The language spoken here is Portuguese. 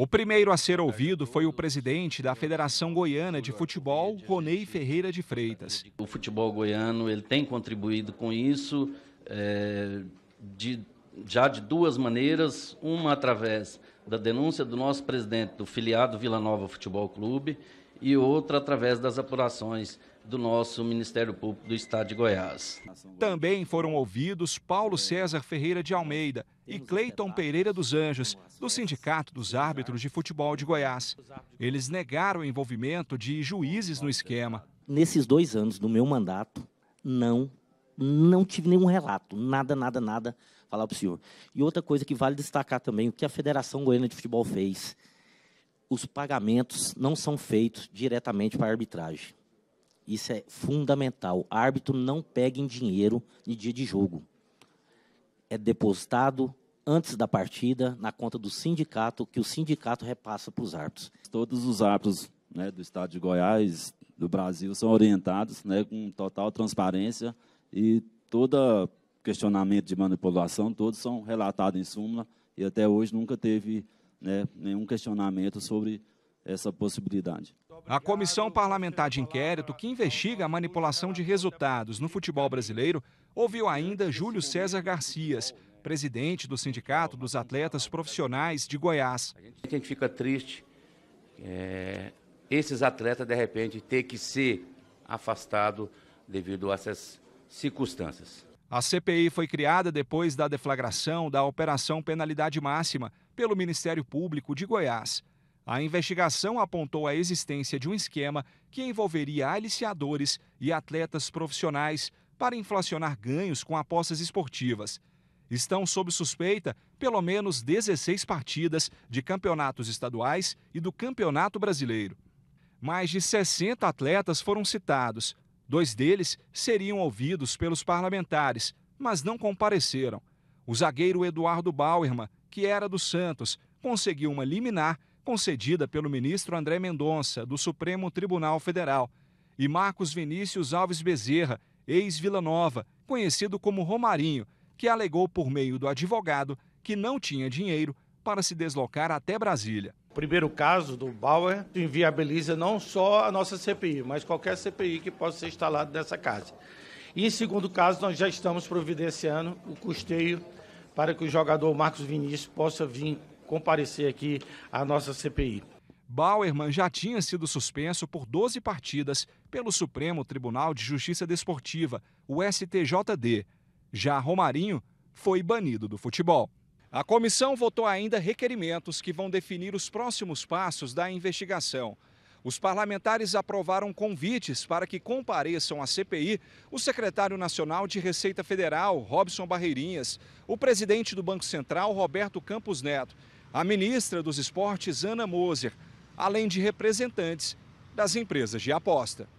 O primeiro a ser ouvido foi o presidente da Federação Goiana de Futebol, Ronei Ferreira de Freitas. O futebol goiano ele tem contribuído com isso é, de, já de duas maneiras. Uma através da denúncia do nosso presidente do filiado Vila Nova Futebol Clube e outra através das apurações do nosso Ministério Público do Estado de Goiás. Também foram ouvidos Paulo César Ferreira de Almeida e Cleiton Pereira dos Anjos, do Sindicato dos Árbitros de Futebol de Goiás. Eles negaram o envolvimento de juízes no esquema. Nesses dois anos do meu mandato, não, não tive nenhum relato, nada, nada, nada, falar para o senhor. E outra coisa que vale destacar também, o que a Federação Goiana de Futebol fez os pagamentos não são feitos diretamente para a arbitragem. Isso é fundamental. O árbitro não pega em dinheiro em dia de jogo. É depositado antes da partida na conta do sindicato, que o sindicato repassa para os árbitros. Todos os árbitros né, do estado de Goiás, do Brasil, são orientados né, com total transparência e todo questionamento de manipulação, todos são relatados em súmula e até hoje nunca teve né, nenhum questionamento sobre essa possibilidade. A comissão parlamentar de inquérito que investiga a manipulação de resultados no futebol brasileiro ouviu ainda Júlio César Garcias, presidente do Sindicato dos Atletas Profissionais de Goiás. A gente fica triste é, esses atletas de repente ter que ser afastado devido a essas circunstâncias. A CPI foi criada depois da deflagração da Operação Penalidade Máxima pelo Ministério Público de Goiás. A investigação apontou a existência de um esquema que envolveria aliciadores e atletas profissionais para inflacionar ganhos com apostas esportivas. Estão sob suspeita pelo menos 16 partidas de campeonatos estaduais e do Campeonato Brasileiro. Mais de 60 atletas foram citados, Dois deles seriam ouvidos pelos parlamentares, mas não compareceram. O zagueiro Eduardo Bauerman, que era do Santos, conseguiu uma liminar concedida pelo ministro André Mendonça, do Supremo Tribunal Federal, e Marcos Vinícius Alves Bezerra, ex-Vila Nova, conhecido como Romarinho, que alegou por meio do advogado que não tinha dinheiro para se deslocar até Brasília primeiro caso do Bauer inviabiliza não só a nossa CPI, mas qualquer CPI que possa ser instalada nessa casa. E em segundo caso, nós já estamos providenciando o custeio para que o jogador Marcos Vinícius possa vir comparecer aqui à nossa CPI. Bauerman já tinha sido suspenso por 12 partidas pelo Supremo Tribunal de Justiça Desportiva, o STJD. Já Romarinho foi banido do futebol. A comissão votou ainda requerimentos que vão definir os próximos passos da investigação. Os parlamentares aprovaram convites para que compareçam à CPI o secretário nacional de Receita Federal, Robson Barreirinhas, o presidente do Banco Central, Roberto Campos Neto, a ministra dos Esportes, Ana Moser, além de representantes das empresas de aposta.